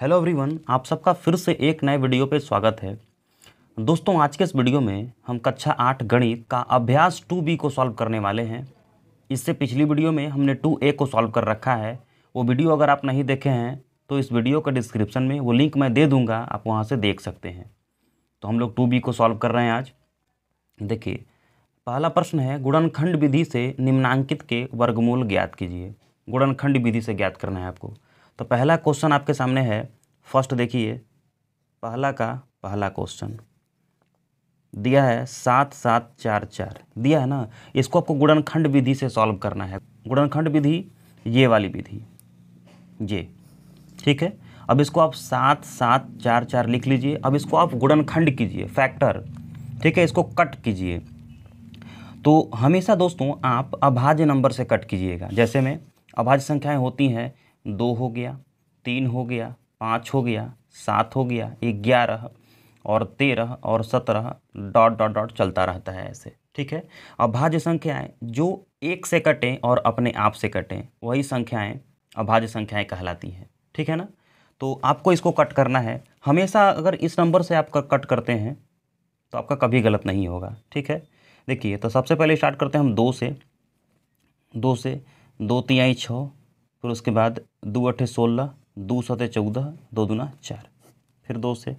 hello everyone आप सबका फिर से एक नए वीडियो पे स्वागत है दोस्तों आज के इस वीडियो में हम कक्षा आठ गणित का अभ्यास टू बी को सॉल्व करने वाले हैं इससे पिछली वीडियो में हमने टू ए को सॉल्व कर रखा है वो वीडियो अगर आप नहीं देखे हैं तो इस वीडियो का डिस्क्रिप्शन में वो लिंक मैं दे दूँगा आप वहाँ से देख सकते हैं तो हम लोग टू बी को सॉल्व कर रहे हैं आज देखिए पहला प्रश्न है गुणनखंड विधि से निम्नांकित के वर्गमूल ज्ञात कीजिए गुणनखंड विधि से ज्ञात करना है आपको तो पहला क्वेश्चन आपके सामने है फर्स्ट देखिए पहला का पहला क्वेश्चन दिया है सात सात चार चार दिया है ना इसको आपको गुणनखंड विधि से सॉल्व करना है गुणनखंड विधि ये वाली विधि ये ठीक है अब इसको आप सात सात चार चार लिख लीजिए अब इसको आप गुणनखंड कीजिए फैक्टर ठीक है इसको कट कीजिए तो हमेशा दोस्तों आप अभाज्य नंबर से कट कीजिएगा जैसे में अभाज्य संख्याएं होती हैं दो हो गया तीन हो गया पाँच हो गया सात हो गया ग्यारह और तेरह और सत्रह डॉट डॉट डॉट चलता रहता है ऐसे ठीक है अभाज्य संख्याएं जो एक से कटें और अपने आप से कटें वही संख्याएं अभाज्य संख्याएं कहलाती हैं ठीक है ना तो आपको इसको कट करना है हमेशा अगर इस नंबर से आप कट करते हैं तो आपका कभी गलत नहीं होगा ठीक है देखिए तो सबसे पहले स्टार्ट करते हैं हम दो से दो से दो तिहाई छः फिर उसके बाद दो अठे सोलह दो सते चौदह दो दूना चार फिर दो से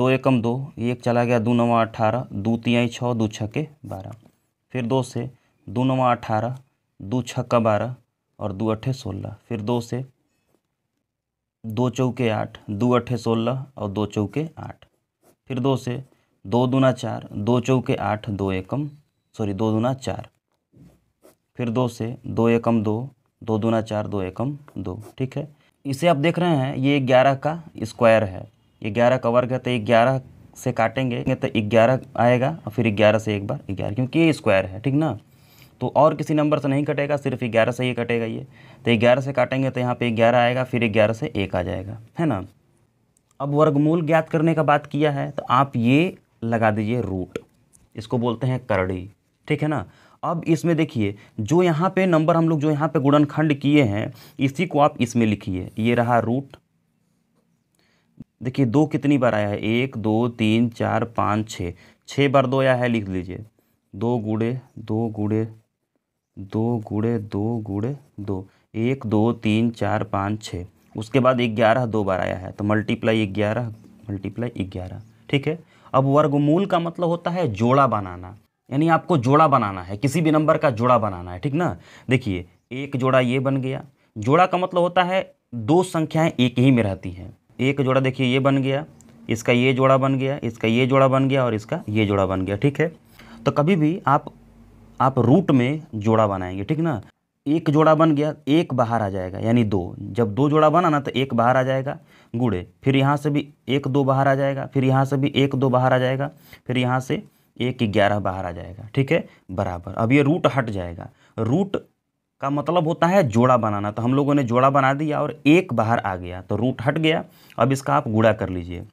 दो एकम दो एक चला गया दो नवा अठारह दो तिहाई छः दो छके के बारह फिर दो से दो नवा अठारह दो छक्का का बारह और दो अठे सोलह फिर दो से दो चौके आठ दो अठे सोलह और दो चौके आठ फिर दो से दो दूना चार दो चौके आठ दो एकम सॉरी दो दूना चार फिर दो से दो एकम दो दो दूना चार दो एकम दो ठीक है इसे आप देख रहे हैं ये ग्यारह का स्क्वायर है ये ग्यारह का वर्ग है तो ग्यारह से काटेंगे तो ग्यारह आएगा और फिर ग्यारह से एक बार ग्यारह क्योंकि ये स्क्वायर है ठीक ना तो और किसी नंबर से नहीं कटेगा सिर्फ ग्यारह से ही कटेगा ये तो ग्यारह से काटेंगे तो यहाँ पे ग्यारह आएगा फिर ग्यारह से एक आ जाएगा है ना अब वर्गमूल ज्ञात करने का बात किया है तो आप ये लगा दीजिए रूट इसको बोलते हैं करड़ी ठीक है ना अब इसमें देखिए जो यहाँ पे नंबर हम लोग जो यहाँ पे गुणनखंड किए हैं इसी को आप इसमें लिखिए ये रहा रूट देखिए दो कितनी बार आया है एक दो तीन चार पाँच छः छः बार दो आया है लिख लीजिए दो गुड़े दो गुड़े दो गुड़े दो गुड़े दो एक दो तीन चार पाँच छः उसके बाद ग्यारह दो बार आया है तो मल्टीप्लाई ग्यारह मल्टीप्लाई ग्यारह ठीक है अब वर्गमूल का मतलब होता है जोड़ा बनाना यानी आपको जोड़ा बनाना है किसी भी नंबर का जोड़ा बनाना है ठीक ना देखिए एक जोड़ा ये बन गया जोड़ा का मतलब होता है दो संख्याएं एक ही में रहती हैं एक जोड़ा देखिए ये बन गया इसका ये जोड़ा बन गया इसका ये जोड़ा बन गया और इसका ये जोड़ा बन गया ठीक है तो कभी भी आप आप रूट में जोड़ा बनाएंगे ठीक ना एक जोड़ा बन गया एक बाहर आ जाएगा यानी दो जब दो जोड़ा बना ना तो एक बाहर आ जाएगा गुड़े फिर यहाँ से भी एक दो बाहर आ जाएगा फिर यहाँ से भी एक दो बाहर आ जाएगा फिर यहाँ से एक ग्यारह बाहर आ जाएगा ठीक है बराबर अब ये रूट हट जाएगा रूट का मतलब होता है जोड़ा बनाना तो हम लोगों ने जोड़ा बना दिया और एक बाहर आ गया तो रूट हट गया अब इसका आप गुड़ा कर लीजिए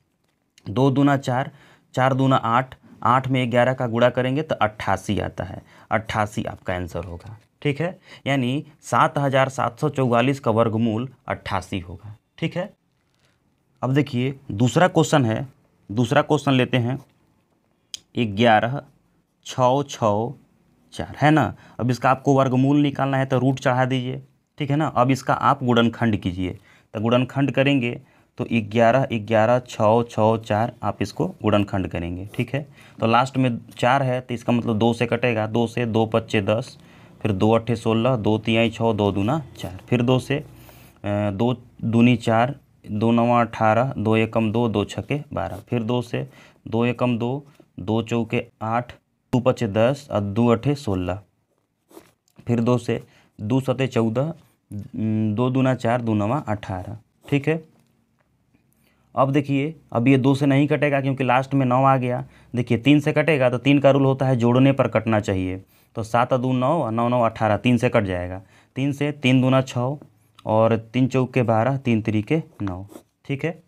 दो दूना चार चार दूना आठ आठ में ग्यारह का गुड़ा करेंगे तो अट्ठासी आता है अट्ठासी आपका आंसर होगा ठीक है यानी सात हज़ार सात सौ चौवालीस का वर्गमूल अट्ठासी होगा ठीक है अब देखिए दूसरा क्वेश्चन है दूसरा क्वेश्चन लेते हैं ग्यारह छ छ चार है ना अब इसका आपको वर्गमूल निकालना है तो रूट चढ़ा दीजिए ठीक है ना अब इसका आप गुणनखंड कीजिए तो गुणनखंड करेंगे तो ग्यारह ग्यारह छ छ चार आप इसको गुणनखंड करेंगे ठीक है तो लास्ट में चार है तो इसका मतलब दो से कटेगा दो से दो पच्चे दस फिर दो अट्ठे सोलह दो तीन छः दो दूना चार फिर दो से दो दूनी चार दो नवा अठारह दो एकम दो दो छके बारह फिर दो से दो एकम दो दो चौके आठ दो पचे दस और दो अठे सोलह फिर दो से दो सते चौदह दो दूना चार दो नवा अठारह ठीक है अब देखिए अब ये दो से नहीं कटेगा क्योंकि लास्ट में नौ आ गया देखिए तीन से कटेगा तो तीन का रूल होता है जोड़ने पर कटना चाहिए तो सात दो नौ और नौ नौ अठारह तीन से कट जाएगा तीन से तीन दूना छः और तीन चौक के बारह तीन तरीके नौ ठीक है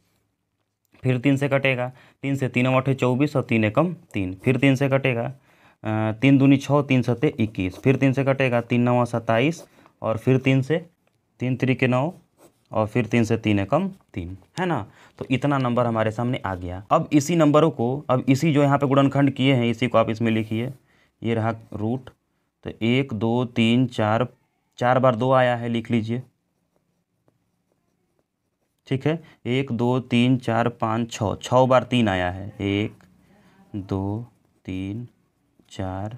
फिर तीन से कटेगा तीन से तीन अठे चौबीस और तीन एकम तीन फिर तीन से कटेगा तीन दूनी छः तीन सते इक्कीस फिर तीन से कटेगा तीन नवा सत्ताईस और फिर तीन से तीन तरीके नौ और फिर तीन से तीन एकम तीन है ना तो इतना नंबर हमारे सामने आ गया अब इसी नंबरों को अब इसी जो यहाँ पे गुणनखंड किए हैं इसी को आप इसमें लिखिए ये रहा रूट तो एक दो तीन चार चार बार दो आया है लिख लीजिए ठीक है एक दो तीन चार पाँच छः छः बार तीन आया है एक दो तीन चार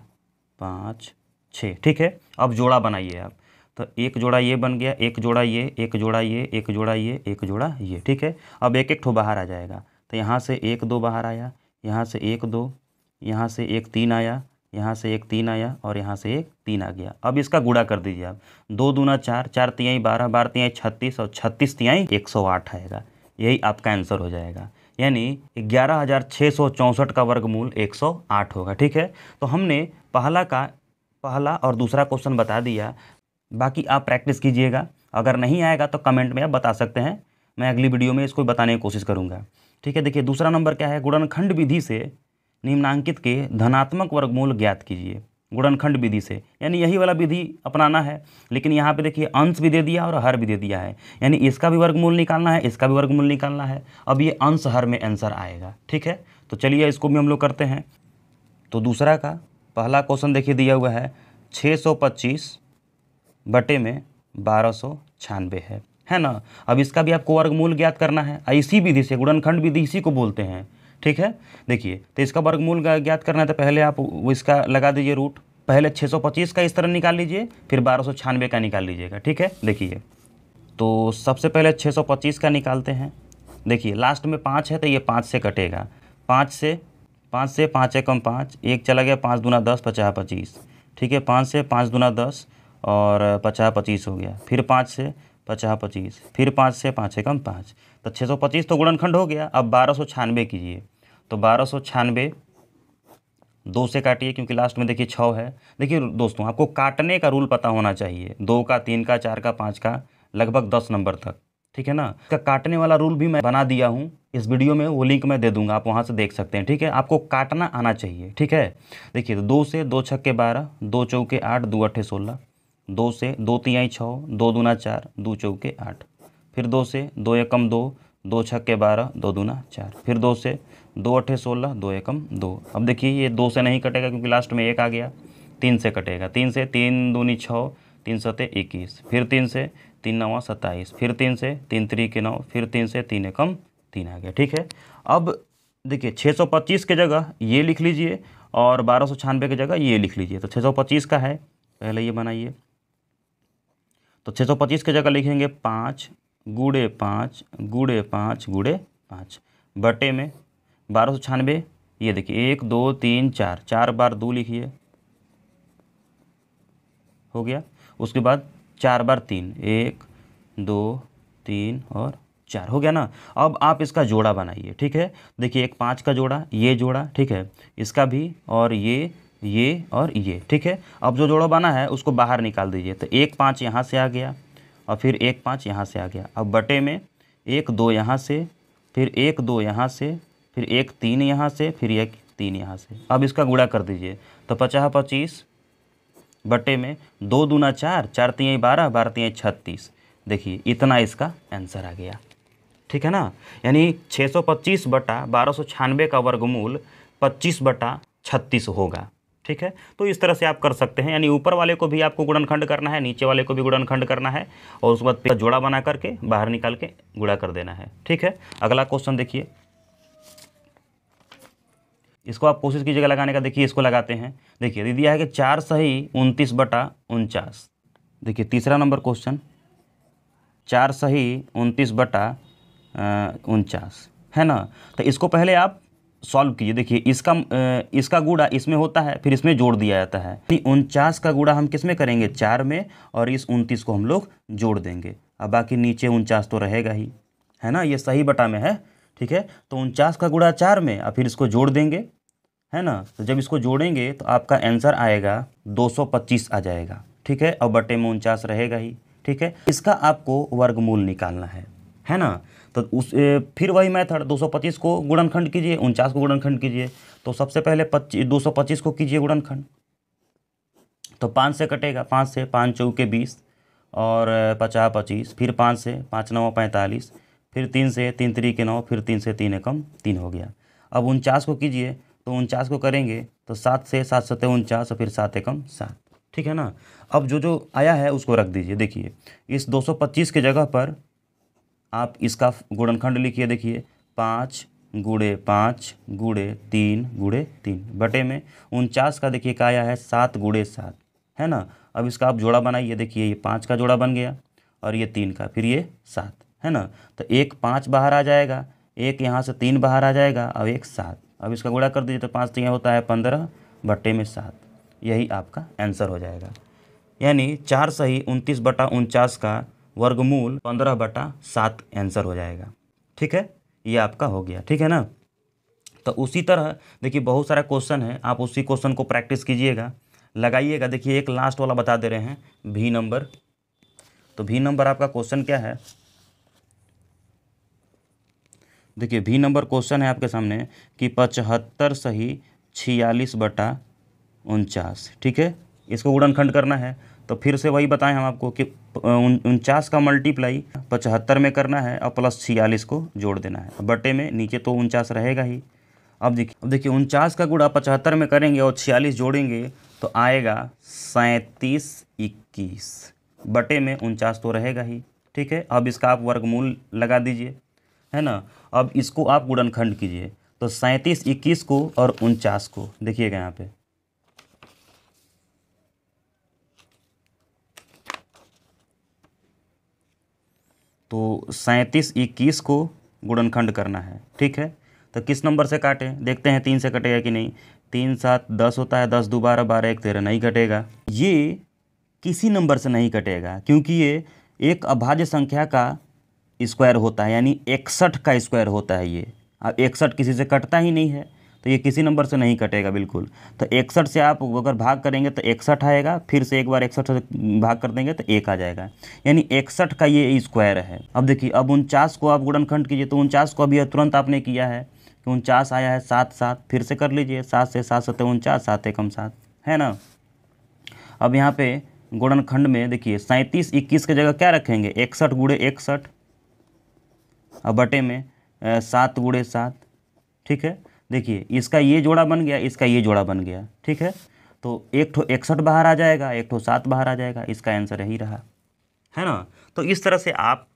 पाँच छः ठीक है अब जोड़ा बनाइए आप तो एक जोड़ा ये बन गया एक जोड़ा ये एक जोड़ा ये एक जोड़ा ये एक जोड़ा ये ठीक है अब एक एक ठो बाहर आ जाएगा तो यहाँ से एक दो बाहर आया यहाँ से एक दो यहाँ से एक तीन आया यहाँ से एक तीन आया और यहाँ से एक तीन आ गया अब इसका गुड़ा कर दीजिए आप दो दूना चार चार तिहाई बारह बारह तिहाई छत्तीस और छत्तीस तिहाई एक सौ आठ आएगा यही आपका आंसर हो जाएगा यानी ग्यारह हज़ार छः सौ चौंसठ का वर्गमूल एक सौ आठ होगा ठीक है तो हमने पहला का पहला और दूसरा क्वेश्चन बता दिया बाकी आप प्रैक्टिस कीजिएगा अगर नहीं आएगा तो कमेंट में आप बता सकते हैं मैं अगली वीडियो में इसको बताने की कोशिश करूँगा ठीक है देखिए दूसरा नंबर क्या है गुणनखंड विधि से निम्नांकित के धनात्मक वर्गमूल ज्ञात कीजिए गुणनखंड विधि से यानी यही वाला विधि अपनाना है लेकिन यहाँ पे देखिए अंश भी दे दिया और हर भी दे दिया है यानी इसका भी वर्गमूल निकालना है इसका भी वर्गमूल निकालना है अब ये अंश हर में आंसर आएगा ठीक है तो चलिए इसको भी हम लोग करते हैं तो दूसरा का पहला क्वेश्चन देखिए दिया हुआ है छः सौ पच्चीस बटे में बारह सौ है है ना अब इसका भी आपको वर्गमूल ज्ञात करना है इसी विधि से गुणनखंड विधि इसी को बोलते हैं ठीक है देखिए तो इसका वर्गमूल ज्ञात करना है तो पहले आप इसका लगा दीजिए रूट पहले 625 का इस तरह निकाल लीजिए फिर बारह का निकाल लीजिएगा ठीक है देखिए तो सबसे पहले 625 का निकालते हैं देखिए लास्ट में पाँच है तो ये पाँच से कटेगा पाँच से पाँच से पाँच एकम पाँच एक चला गया पाँच दूना दस पचास पच्चीस ठीक है पाँच से पाँच दूना दस और पचास पच्चीस हो गया फिर पाँच से पचास पच्चीस फिर पाँच से पाँच एकम पाँच तो 625 तो गुणनखंड हो गया अब बारह कीजिए तो बारह दो से काटिए क्योंकि लास्ट में देखिए छः है देखिए दोस्तों आपको काटने का रूल पता होना चाहिए दो का तीन का चार का पाँच का लगभग दस नंबर तक ठीक है ना इसका काटने वाला रूल भी मैं बना दिया हूँ इस वीडियो में वो लिंक मैं दे दूंगा आप वहाँ से देख सकते हैं ठीक है आपको काटना आना चाहिए ठीक है देखिए तो दो से दो छक्के बारह दो चौके आठ दो अट्ठे सोलह दो से दो तिहाई छः दो दूना चार दो चौके आठ फिर दो से दो एकम दो दो छक्के बारह दो दूना चार फिर दो से दो अठे सोलह दो एकम दो अब देखिए ये दो से नहीं कटेगा क्योंकि लास्ट में एक आ गया तीन से कटेगा तीन से तीन दूनी छः तीन सते इक्कीस फिर तीन से तीन नवा सत्ताईस फिर तीन से तीन त्री के नौ फिर तीन से तीन एकम तीन आ गया ठीक है अब देखिए छः सौ पच्चीस के जगह ये लिख लीजिए और बारह सौ की जगह ये लिख लीजिए तो छः सौ पच्चीस का है पहले ये बनाइए तो छः सौ पच्चीस के जगह लिखेंगे पाँच गुड़े पाँच गुड़े पाँच गुड़े पाँच बटे में बारह सौ छियानवे ये देखिए एक दो तीन चार चार बार दो लिखिए हो गया उसके बाद चार बार तीन एक दो तीन और चार हो गया ना अब आप इसका जोड़ा बनाइए ठीक है देखिए एक पाँच का जोड़ा ये जोड़ा ठीक है इसका भी और ये ये और ये ठीक है अब जो जोड़ा बना है उसको बाहर निकाल दीजिए तो एक पाँच यहाँ से आ गया और फिर एक पाँच यहाँ से आ गया अब बटे में एक दो यहाँ से फिर एक दो यहाँ से फिर एक तीन यहाँ से फिर एक तीन यहाँ से अब इसका गुड़ा कर दीजिए तो पचास पच्चीस बटे में दो दूना चार चार तीन बारह बारह तीन छत्तीस देखिए इतना इसका आंसर आ गया ठीक है ना यानी 625 बटा बारह का वर्गमूल 25 बटा 36 होगा ठीक है तो इस तरह से आप कर सकते हैं यानी ऊपर वाले को भी आपको गुड़नखंड करना है नीचे वाले को भी गुड़नखंड करना है और उसके बाद जोड़ा बना करके बाहर निकाल के गुड़ा कर देना है ठीक है अगला क्वेश्चन देखिए इसको आप कोशिश कीजिएगा लगाने का देखिए इसको लगाते हैं देखिए दिया है कि चार सही उनतीस बटा उनचास देखिए तीसरा नंबर क्वेश्चन चार सही उनतीस बटा उनचास है ना तो इसको पहले आप सॉल्व कीजिए देखिए इसका इसका गुड़ा इसमें होता है फिर इसमें जोड़ दिया जाता है उनचास का गुड़ा हम किस में करेंगे चार में और इस उनतीस को हम लोग जोड़ देंगे अब बाकी नीचे उनचास तो रहेगा ही है ना ये सही बटा में है ठीक है तो उनचास का गुड़ा चार में और फिर इसको जोड़ देंगे है ना तो जब इसको जोड़ेंगे तो आपका आंसर आएगा पच्चीस आ जाएगा ठीक है और बटे में उनचास रहेगा ही ठीक है इसका आपको वर्गमूल निकालना है है ना तो उस फिर वही मेथड 225 को गुणनखंड कीजिए उनचास को गुणनखंड कीजिए तो सबसे पहले पच्चीस दो को कीजिए गुणनखंड तो पाँच से कटेगा पाँच से पाँच चौके बीस और पचास पच्चीस फिर पाँच से पाँच नौ पैंतालीस फिर तीन से तीन त्री के नौ फिर तीन से तीन एकम तीन हो गया अब उनचास को कीजिए तो उनचास को करेंगे तो सात से सात सत्य उनचास और फिर सात एकम सात ठीक है ना अब जो जो आया है उसको रख दीजिए देखिए इस दो सौ पच्चीस के जगह पर आप इसका गुणनखंड लिखिए देखिए पाँच गुड़े पाँच गुड़े तीन गुड़े तीन बटे में उनचास का देखिए क्या आया है सात गुड़े सात है ना अब इसका आप जोड़ा बनाइए देखिए ये पाँच का जोड़ा बन गया और ये तीन का फिर ये सात है ना तो एक पाँच बाहर आ जाएगा एक यहाँ से तीन बाहर आ जाएगा और एक सात अब इसका गुड़ा कर दीजिए तो पाँच तीन होता है पंद्रह बटे में सात यही आपका आंसर हो जाएगा यानी चार सही उनतीस बटा उनचास का वर्गमूल पंद्रह बटा सात आंसर हो जाएगा ठीक है ये आपका हो गया ठीक है ना तो उसी तरह देखिए बहुत सारा क्वेश्चन है आप उसी क्वेश्चन को प्रैक्टिस कीजिएगा लगाइएगा देखिए एक लास्ट वाला बता दे रहे हैं भी नंबर तो भी नंबर आपका क्वेश्चन क्या है देखिए भी नंबर क्वेश्चन है आपके सामने कि पचहत्तर सही छियालीस बटा उनचास ठीक है इसको उड़नखंड करना है तो फिर से वही बताएं हम आपको कि उनचास का मल्टीप्लाई पचहत्तर में करना है और प्लस छियालीस को जोड़ देना है बटे में नीचे तो उनचास रहेगा ही अब देखिए अब देखिए उनचास का गुड़ा पचहत्तर में करेंगे और छियालीस जोड़ेंगे तो आएगा सैंतीस इक्कीस बटे में उनचास तो रहेगा ही ठीक है अब इसका आप वर्गमूल लगा दीजिए है ना अब इसको आप गुड़नखंड कीजिए तो सैंतीस इक्कीस को और उनचास को देखिएगा यहाँ पर तो सैंतीस इक्कीस को गुणनखंड करना है ठीक है तो किस नंबर से काटें देखते हैं तीन से कटेगा कि नहीं तीन सात दस होता है दस दो बारह बारह एक तेरह नहीं कटेगा ये किसी नंबर से नहीं कटेगा क्योंकि ये एक अभाज्य संख्या का स्क्वायर होता है यानी इकसठ का स्क्वायर होता है ये अब इकसठ किसी से कटता ही नहीं है तो ये किसी नंबर से नहीं कटेगा बिल्कुल तो इकसठ से आप अगर भाग करेंगे तो इकसठ आएगा फिर से एक बार इकसठ से भाग कर देंगे तो एक आ जाएगा यानी इकसठ का ये स्क्वायर है अब देखिए अब उनचास को आप गुणनखंड कीजिए तो उनचास को अभी तुरंत आपने किया है कि उनचास आया है सात सात फिर से कर लीजिए सात से सात सत्य उनचास सात एकम सात है ना अब यहाँ पे गुणनखंड में देखिए सैंतीस इक्कीस की जगह क्या रखेंगे इकसठ गुड़े इकसठ और बटे में सात गुड़े सात ठीक है देखिए इसका ये जोड़ा बन गया इसका ये जोड़ा बन गया ठीक है तो एक ठो इकसठ बाहर आ जाएगा एक ठो सात बाहर आ जाएगा इसका आंसर यही रहा है ना तो इस तरह से आप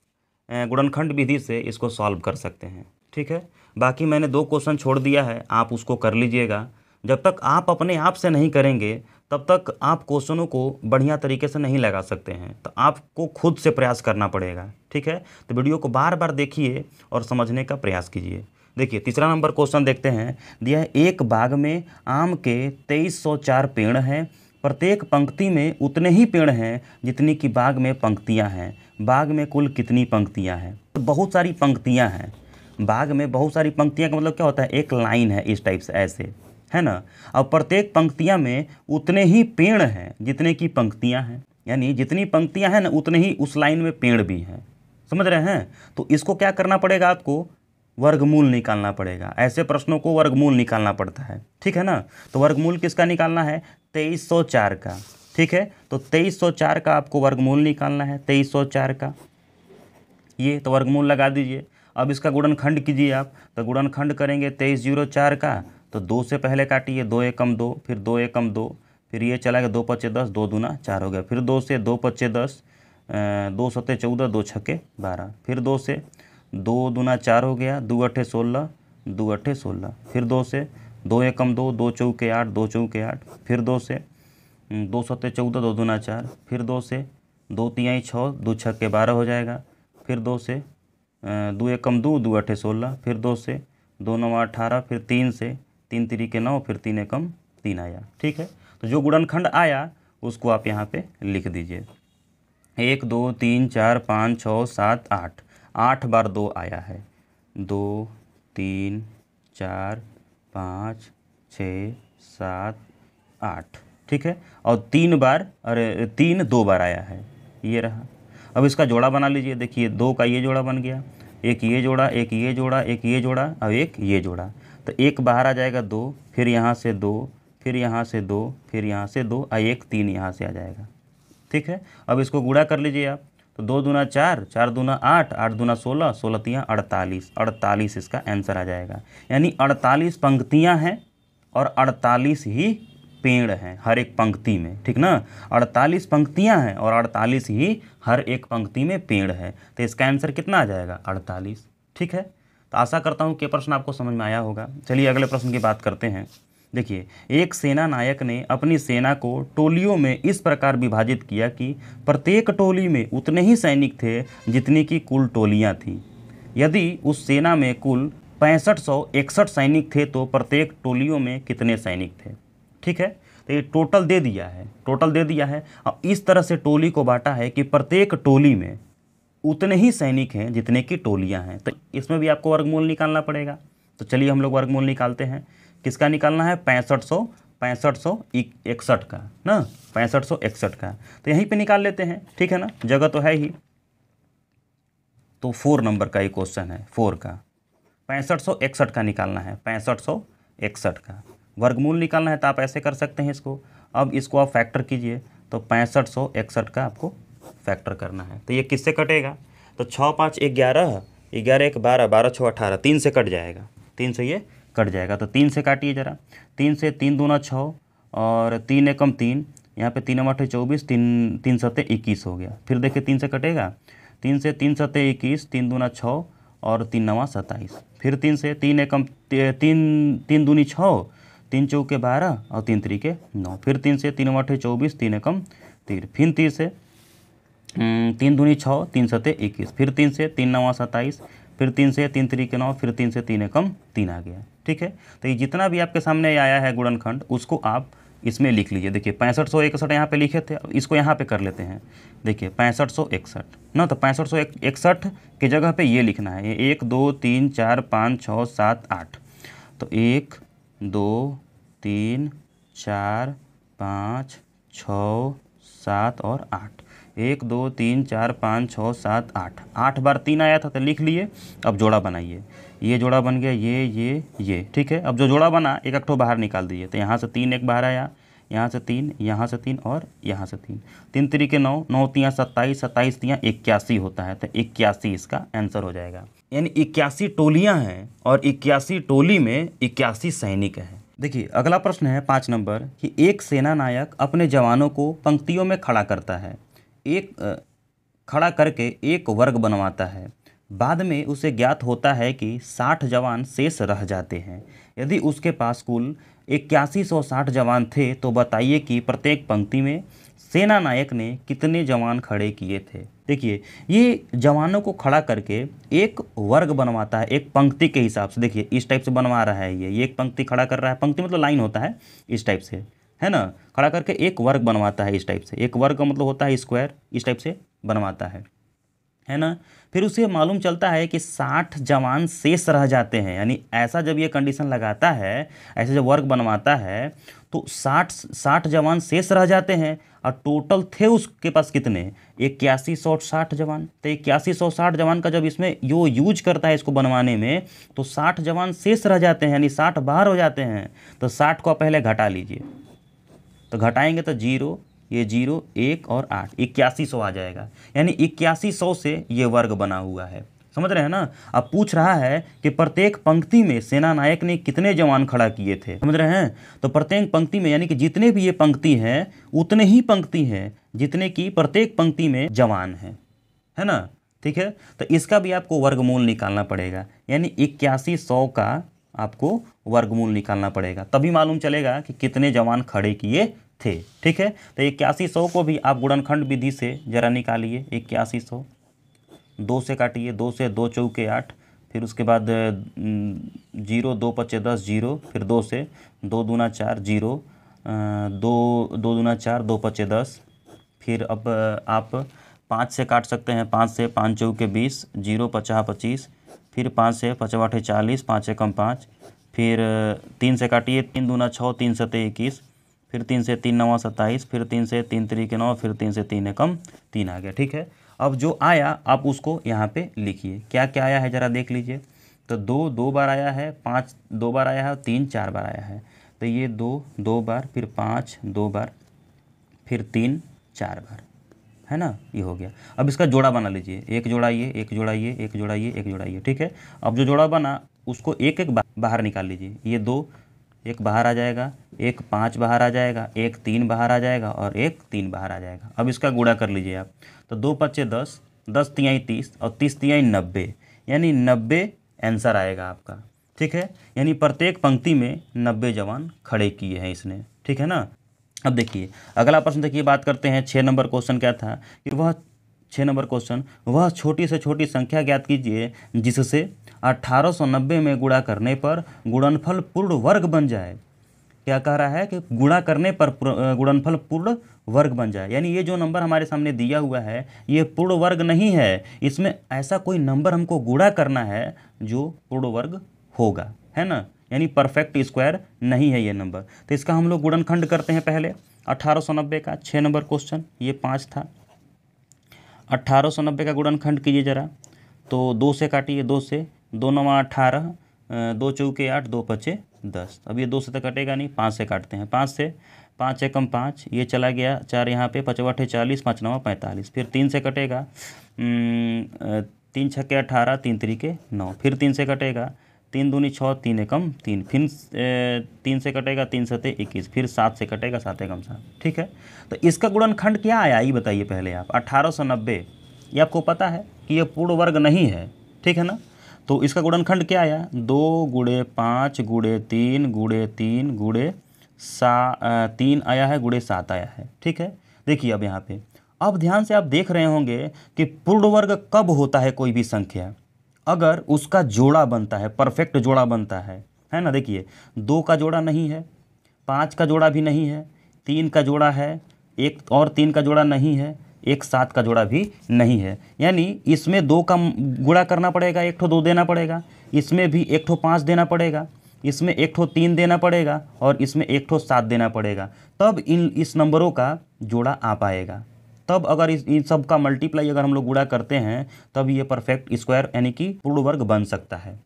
गुणनखंड विधि से इसको सॉल्व कर सकते हैं ठीक है बाकी मैंने दो क्वेश्चन छोड़ दिया है आप उसको कर लीजिएगा जब तक आप अपने आप से नहीं करेंगे तब तक आप क्वेश्चनों को बढ़िया तरीके से नहीं लगा सकते हैं तो आपको खुद से प्रयास करना पड़ेगा ठीक है तो वीडियो को बार बार देखिए और समझने का प्रयास कीजिए देखिए तीसरा नंबर क्वेश्चन देखते हैं दिया है एक बाग में आम के 2304 पेड़ हैं प्रत्येक पंक्ति में उतने ही पेड़ हैं जितनी कि बाग में पंक्तियां हैं बाग में कुल कितनी पंक्तियां हैं तो बहुत सारी पंक्तियां हैं बाग में बहुत सारी पंक्तियां का मतलब क्या होता है एक लाइन है इस टाइप से ऐसे है ना और प्रत्येक पंक्तियाँ में उतने ही पेड़ हैं जितने की पंक्तियाँ हैं यानी जितनी पंक्तियाँ हैं ना उतने ही उस लाइन में पेड़ भी हैं समझ रहे हैं तो इसको क्या करना पड़ेगा आपको वर्गमूल निकालना पड़ेगा ऐसे प्रश्नों को वर्गमूल निकालना पड़ता है ठीक है ना तो वर्गमूल किसका निकालना है तेईस सौ चार का ठीक है तो तेईस सौ चार का आपको वर्गमूल निकालना है तेईस सौ चार का ये तो वर्गमूल लगा दीजिए अब इसका गुणनखंड कीजिए आप तो गुणनखंड करेंगे तेईस जीरो चार का तो दो से पहले काटिए दो एकम दो फिर दो एकम दो फिर ये चला गया दो पच्चे दस दो दूना चार हो गया फिर दो से दो पच्चे दस दो सत्ते चौदह दो छके बारह फिर दो से दो दुना चार हो गया दो अट्ठे सोलह दो अट्ठे सोलह फिर दो से दो एकम दो दो चौके आठ दो चौके आठ फिर दो से दो सौते चौदह दो दुना चार फिर दो से दो तियाई छः दो छः के बारह हो जाएगा फिर दो से दो एकम दो दो अट्ठे सोलह फिर दो से दो नौ अठारह फिर तीन से तीन तिरी के नौ फिर तीन एकम तीन आया ठीक है तो जो गुणनखंड आया उसको आप यहाँ पे लिख दीजिए एक दो तीन चार पाँच छः सात आठ आठ बार दो आया है दो तीन चार पाँच छ सात आठ ठीक है और तीन बार अरे तीन दो बार आया है ये रहा अब इसका जोड़ा बना लीजिए देखिए दो का ये जोड़ा बन गया एक ये जोड़ा एक ये जोड़ा एक ये जोड़ा और एक ये जोड़ा तो एक बाहर आ जाएगा दो फिर यहाँ से दो फिर यहाँ से दो फिर यहाँ से दो और एक तीन यहाँ से आ जाएगा ठीक है अब इसको गुड़ा कर लीजिए आप तो दो दूना चार चार दूना आठ आठ दूना सोलह सोलह तियाँ अड़तालीस अड़तालीस इसका आंसर आ जाएगा यानी अड़तालीस पंक्तियाँ हैं और अड़तालीस ही पेड़ हैं हर एक पंक्ति में ठीक ना अड़तालीस पंक्तियाँ हैं और अड़तालीस ही हर एक पंक्ति में पेड़ है तो इसका आंसर कितना आ जाएगा अड़तालीस ठीक है तो आशा करता हूँ कि प्रश्न आपको समझ में आया होगा चलिए अगले प्रश्न की बात करते हैं देखिए एक सेना नायक ने अपनी सेना को टोलियों में इस प्रकार विभाजित किया कि प्रत्येक टोली में उतने ही सैनिक थे जितनी की कुल टोलियाँ थीं यदि उस सेना में कुल पैंसठ सौ इकसठ सैनिक थे तो प्रत्येक टोलियों में कितने सैनिक थे ठीक है तो ये टोटल दे दिया है टोटल दे दिया है और इस तरह से टोली को बांटा है कि प्रत्येक टोली में उतने ही सैनिक हैं जितने की टोलियां हैं तो इसमें भी आपको वर्गमूल निकालना पड़ेगा तो चलिए हम लोग वर्गमूल निकालते हैं किसका निकालना है पैंसठ सौ पैंसठ सौ इकसठ का ना पैंसठ सौ इकसठ का तो यहीं पे निकाल लेते हैं ठीक है ना जगह तो है ही तो फोर नंबर का ही क्वेश्चन है फोर का पैंसठ सौ इकसठ का निकालना है पैंसठ सौ इकसठ का वर्गमूल निकालना है तो आप ऐसे कर सकते हैं इसको अब इसको आप फैक्टर कीजिए तो पैंसठ सौ इकसठ का आपको फैक्टर करना है तो ये किससे कटेगा तो छः पाँच ग्यारह ग्यारह एक बारह बारह छः अठारह तीन से कट जाएगा तीन से ये कट जाएगा तो तीन से काटिए ज़रा तीन से तीन दूना छः और तीन एकम तीन यहाँ पे तीन आठ चौबीस तीन तीन सत्ते इक्कीस हो गया फिर देखिए तीन से कटेगा तीन से तीन सत्ते इक्कीस तीन दूना छः और तीन नवा सत्ताईस फिर तीन से तीन एकम तीन तीन दूनी छः तीन चौके बारह और तीन तरीके नौ फिर तीन से तीन आठ चौबीस तीन एकम तीन फिर तीन से हम्म, तीन दूनी छः तीन सत्ते इक्कीस फिर तीन से तीन नवा सत्ताईस फिर तीन से तीन तरीके नौ फिर तीन से तीन एकम तीन आ गया ठीक है तो ये जितना भी आपके सामने आया है गुणनखंड उसको आप इसमें लिख लीजिए देखिए पैंसठ सौ इकसठ यहाँ पर लिखे थे इसको यहाँ पे कर लेते हैं देखिए पैंसठ सौ इकसठ न तो पैंसठ सौ इकसठ के जगह पे ये लिखना है ये एक दो तीन चार पाँच छः सात आठ तो एक दो तीन चार पाँच छ सात और आठ एक दो तीन चार पाँच छः सात आठ आठ बार तीन आया था तो लिख लिए अब जोड़ा बनाइए ये जोड़ा बन गया ये ये ये ठीक है अब जो जोड़ा बना एक अक्टो बाहर निकाल दिए तो यहाँ से तीन एक बाहर आया यहाँ से तीन यहाँ से तीन और यहाँ से तीन तीन तरीके नौ नौ तियाँ सत्ताईस सत्ताईस तियाँ इक्यासी होता है तो इक्यासी इसका आंसर हो जाएगा यानी इक्यासी टोलियाँ हैं और इक्यासी टोली में इक्यासी सैनिक हैं देखिए अगला प्रश्न है पाँच नंबर कि एक सेना नायक अपने जवानों को पंक्तियों में खड़ा करता है एक खड़ा करके एक वर्ग बनवाता है बाद में उसे ज्ञात होता है कि साठ जवान शेष रह जाते हैं यदि उसके पास कुल इक्यासी सौ साठ जवान थे तो बताइए कि प्रत्येक पंक्ति में सेना नायक ने कितने जवान खड़े किए थे देखिए ये जवानों को खड़ा करके एक वर्ग बनवाता है एक पंक्ति के हिसाब से देखिए इस टाइप से बनवा रहा है ये ये एक पंक्ति खड़ा कर रहा है पंक्ति मतलब लाइन होता है इस टाइप से है ना खड़ा करके एक वर्ग बनवाता है इस टाइप से एक वर्ग का मतलब होता है स्क्वायर इस टाइप से बनवाता है है ना फिर उसे मालूम चलता है कि साठ जवान शेष रह जाते हैं यानी ऐसा जब ये कंडीशन लगाता है ऐसे जब वर्ग बनवाता है तो साठ साठ जवान शेष रह जाते हैं और टोटल थे उसके पास कितने इक्यासी सौ साठ जवान तो इक्यासी सौ साठ जवान का जब इसमें यो यूज करता है इसको बनवाने में तो साठ जवान शेष रह जाते हैं यानी साठ बाहर हो जाते हैं तो साठ को पहले घटा लीजिए तो घटाएंगे तो जीरो ये जीरो एक और आठ इक्यासी सौ आ जाएगा यानी इक्यासी सौ से ये वर्ग बना हुआ है समझ रहे हैं ना अब पूछ रहा है कि प्रत्येक पंक्ति में सेना नायक ने कितने जवान खड़ा किए थे समझ रहे हैं तो प्रत्येक पंक्ति में यानी कि जितने भी ये पंक्ति हैं उतने ही पंक्ति हैं जितने की प्रत्येक पंक्ति में जवान हैं है ना ठीक है तो इसका भी आपको वर्गमूल निकालना पड़ेगा यानी इक्यासी सौ का आपको वर्गमूल निकालना पड़ेगा तभी मालूम चलेगा कि कितने जवान खड़े किए थे ठीक है तो इक्यासी सौ को भी आप गुणनखंड विधि से जरा निकालिए इक्यासी सौ दो से काटिए दो से दो चौके आठ फिर उसके बाद जीरो दो पच्चे दस जीरो फिर दो से दो दूना चार जीरो दो दो दूना चार दो पच्चे दस फिर अब आप पाँच से काट सकते हैं पाँच से पाँच चौके बीस जीरो पचास पच्चीस फिर पाँच से पचवा अठे चालीस पाँच एकम पाँच फिर तीन से काटिए तीन दूना छः तीन सते इक्कीस फिर तीन से तीन नवा सत्ताईस फिर तीन से तीन तरीके नौ फिर तीन से तीन एकम तीन आ गया ठीक है अब जो आया आप उसको यहाँ पे लिखिए क्या क्या आया है ज़रा देख लीजिए तो दो दो बार आया है पाँच दो बार आया है तीन चार बार आया है तो ये दो दो बार फिर पाँच दो बार फिर तीन चार बार है ना ये हो गया अब इसका जोड़ा बना लीजिए एक जोड़ा ये एक जोड़ा ये एक जोड़ा ये एक जोड़ा ये ठीक है अब जो जोड़ा बना उसको एक एक बाहर निकाल लीजिए ये दो एक बाहर आ जाएगा एक पाँच बाहर आ जाएगा एक तीन बाहर आ जाएगा और एक तीन बाहर आ जाएगा अब इसका गुड़ा कर लीजिए आप तो दो पच्चे दस दस तिहाई तीस और तीस तिहाई नब्बे यानी नब्बे आंसर आएगा आपका ठीक है यानी प्रत्येक पंक्ति में नब्बे जवान खड़े किए हैं इसने ठीक है ना अब देखिए अगला प्रश्न देखिए बात करते हैं छः नंबर क्वेश्चन क्या था कि वह छः नंबर क्वेश्चन वह छोटी से छोटी संख्या ज्ञात कीजिए जिससे 1890 में गुणा करने पर गुणनफल पूर्ण वर्ग बन जाए क्या कह रहा है कि गुणा करने पर गुणनफल पूर्ण वर्ग बन जाए यानी ये जो नंबर हमारे सामने दिया हुआ है ये पूर्ण वर्ग नहीं है इसमें ऐसा कोई नंबर हमको गुणा करना है जो पूर्ण वर्ग होगा है ना यानी परफेक्ट स्क्वायर नहीं है ये नंबर तो इसका हम लोग गुणनखंड करते हैं पहले अट्ठारह का छः नंबर क्वेश्चन ये पाँच था अट्ठारह का गुणनखंड कीजिए ज़रा तो दो से काटिए दो से दो नवा अठारह दो चौके आठ दो पचे दस अब ये दो से तो कटेगा नहीं पाँच से काटते हैं पाँच से पाँच एकम पाँच ये चला गया चार यहाँ पे पचवाठे चालीस पाँच नवा पैंतालीस फिर तीन से कटेगा तीन छक्के अठारह तीन तरीके नौ फिर तीन से कटेगा तीन दूनी छः तीन एकम तीन फिर तीन से कटेगा तीन सते इक्कीस फिर सात से कटेगा सात एकम सात ठीक है तो इसका गुणनखंड क्या आया ये बताइए पहले आप अट्ठारह सौ नब्बे ये आपको पता है कि ये पूर्ण वर्ग नहीं है ठीक है ना तो इसका गुणनखंड क्या आया दो गुड़े पाँच गुड़े तीन गुड़े तीन गुड़े सा तीन आया है गुड़े सात आया है ठीक है देखिए अब यहाँ पर अब ध्यान से आप देख रहे होंगे कि पूर्ण वर्ग कब होता है कोई भी संख्या अगर उसका जोड़ा बनता है परफेक्ट जोड़ा बनता है है ना देखिए दो का जोड़ा नहीं है पाँच का जोड़ा भी नहीं है तीन का जोड़ा है एक और तीन का जोड़ा नहीं है एक सात का जोड़ा भी नहीं है यानी इसमें दो का गुड़ा करना पड़ेगा एक ठो दो देना पड़ेगा इसमें भी एक ठो पाँच देना पड़ेगा इसमें एक ठो तीन देना पड़ेगा और इसमें एक ठो सात देना पड़ेगा तब इन इस नंबरों का जोड़ा आ पाएगा तब अगर इस इन सब का मल्टीप्लाई अगर हम लोग गुड़ा करते हैं तब ये परफेक्ट स्क्वायर यानी कि पूर्ण वर्ग बन सकता है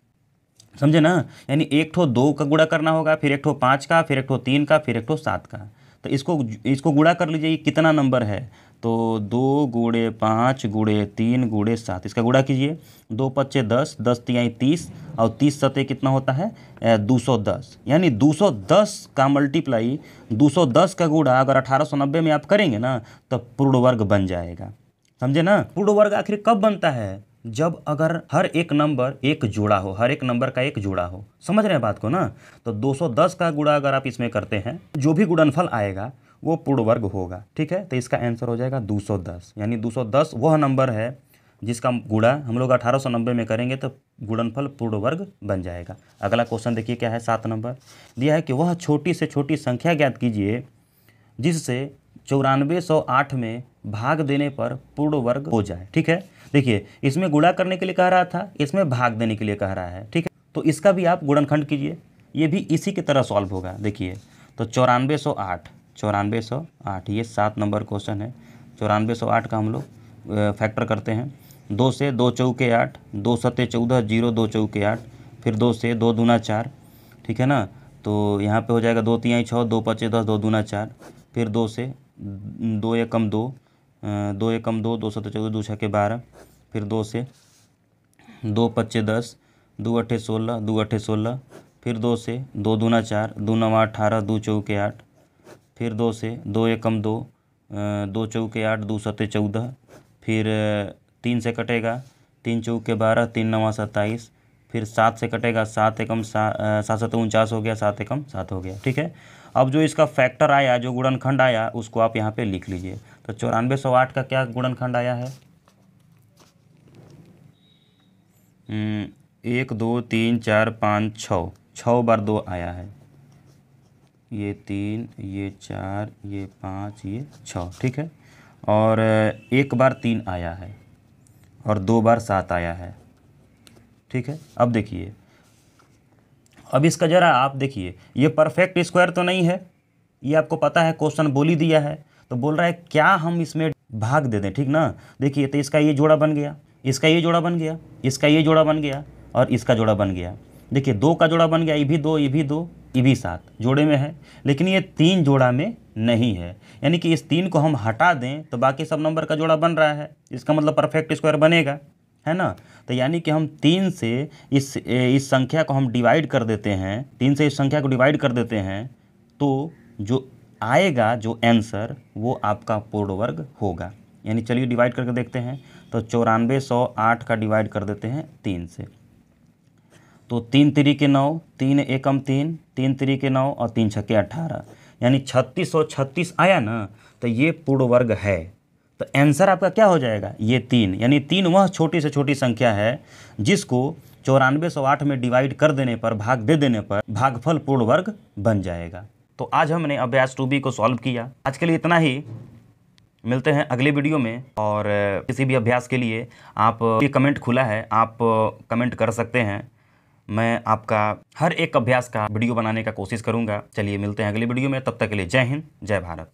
समझे ना यानी एक ठो दो का गुड़ा करना होगा फिर एक ठो पाँच का फिर एक ठो तीन का फिर एक ठो सात का तो इसको इसको गुड़ा कर लीजिए कितना नंबर है तो दो गुड़े पाँच गुड़े तीन गुड़े सात इसका गुड़ा कीजिए दो पच्चे दस दस तिहाई तीस और तीस सतह कितना होता है दो सौ दस यानी दो सौ दस का मल्टीप्लाई दो सौ दस का गुड़ा अगर अठारह सौ नब्बे में आप करेंगे ना तो पूर्ण वर्ग बन जाएगा समझे ना पूर्ण वर्ग आखिर कब बनता है जब अगर हर एक नंबर एक जोड़ा हो हर एक नंबर का एक जोड़ा हो समझ रहे हैं बात को ना तो 210 का गुड़ा अगर आप इसमें करते हैं जो भी गुणनफल आएगा वो पूर्ण वर्ग होगा ठीक है तो इसका आंसर हो जाएगा 210 यानी 210 वह नंबर है जिसका गुड़ा हम लोग अठारह सौ नब्बे में करेंगे तो गुणनफल पूर्ण वर्ग बन जाएगा अगला क्वेश्चन देखिए क्या है सात नंबर दिया है कि वह छोटी से छोटी संख्या ज्ञात कीजिए जिससे चौरानवे में भाग देने पर पूर्ण वर्ग हो जाए ठीक है देखिए इसमें गुड़ा करने के लिए कह रहा था इसमें भाग देने के लिए कह रहा है ठीक है तो इसका भी आप गुणनखंड कीजिए ये भी इसी की तरह सॉल्व होगा देखिए तो चौरानवे सौ आठ चौरानवे सौ आठ ये सात नंबर क्वेश्चन है चौरानवे सौ आठ का हम लोग फैक्टर करते हैं दो से दो चौके आठ दो सत्य चौदह जीरो दो चौके आठ फिर दो से दो दूना चार ठीक है ना तो यहाँ पे हो जाएगा दो तीन छः दो पचे दस दो दूना चार फिर दो से दो एकम दो दो एकम दो दो सत्य चौदह दो छः के बारह फिर दो से दो पच्चे दस दो अट्ठे सोलह दो अट्ठे सोलह फिर दो से दो दूना चार दो नवा अठारह दो चौके आठ फिर दो से दो एकम दो दो चौके आठ दो सत्य चौदह फिर तीन से कटेगा तीन चौके बारह तीन नवा सत्ताईस फिर सात से कटेगा सात एकम सात सात सत उनचास हो गया सात एकम सात हो गया ठीक है अब जो इसका फैक्टर आया जो गुणनखंड आया उसको आप यहाँ पे लिख लीजिए तो चौरानवे सौ आठ का क्या गुणनखंड आया है हम्म, एक दो तीन चार पाँच छः छः बार दो आया है ये तीन ये चार ये पाँच ये छः ठीक है और एक बार तीन आया है और दो बार सात आया है ठीक है अब देखिए अब इसका ज़रा आप देखिए ये परफेक्ट स्क्वायर तो नहीं है ये आपको पता है क्वेश्चन बोली दिया है तो बोल रहा है क्या हम इसमें भाग दे दें ठीक ना देखिए तो इसका ये जोड़ा बन गया इसका ये जोड़ा बन गया इसका ये जोड़ा बन गया और इसका जोड़ा बन गया देखिए दो का जोड़ा बन गया ये भी दो ये भी दो ई भी सात जोड़े में है लेकिन ये तीन जोड़ा में नहीं है यानी कि इस तीन को हम हटा दें तो बाकी सब नंबर का जोड़ा बन रहा है इसका मतलब परफेक्ट स्क्वायर बनेगा है ना तो यानी कि हम तीन से इस इस संख्या को हम डिवाइड कर देते हैं तीन से इस संख्या को डिवाइड कर देते हैं तो जो आएगा जो आंसर वो आपका पूर्ण वर्ग होगा यानी चलिए डिवाइड करके देखते हैं तो चौरानवे सौ आठ का डिवाइड कर देते हैं तीन से तो तीन तिरी के नौ तीन एकम तीन तीन तिरी के नौ और तीन छके अट्ठारह यानी छत्तीस सौ छत्तीस आया ना तो ये पूर्ण वर्ग है तो आंसर आपका क्या हो जाएगा ये तीन यानी तीन वह छोटी से छोटी संख्या है जिसको चौरानवे सौ आठ में डिवाइड कर देने पर भाग दे देने पर भागफल पूर्ण वर्ग बन जाएगा तो आज हमने अभ्यास टू बी को सॉल्व किया आज के लिए इतना ही मिलते हैं अगले वीडियो में और किसी भी अभ्यास के लिए आप ये कमेंट खुला है आप कमेंट कर सकते हैं मैं आपका हर एक अभ्यास का वीडियो बनाने का कोशिश करूंगा चलिए मिलते हैं अगले वीडियो में तब तक के लिए जय हिंद जय भारत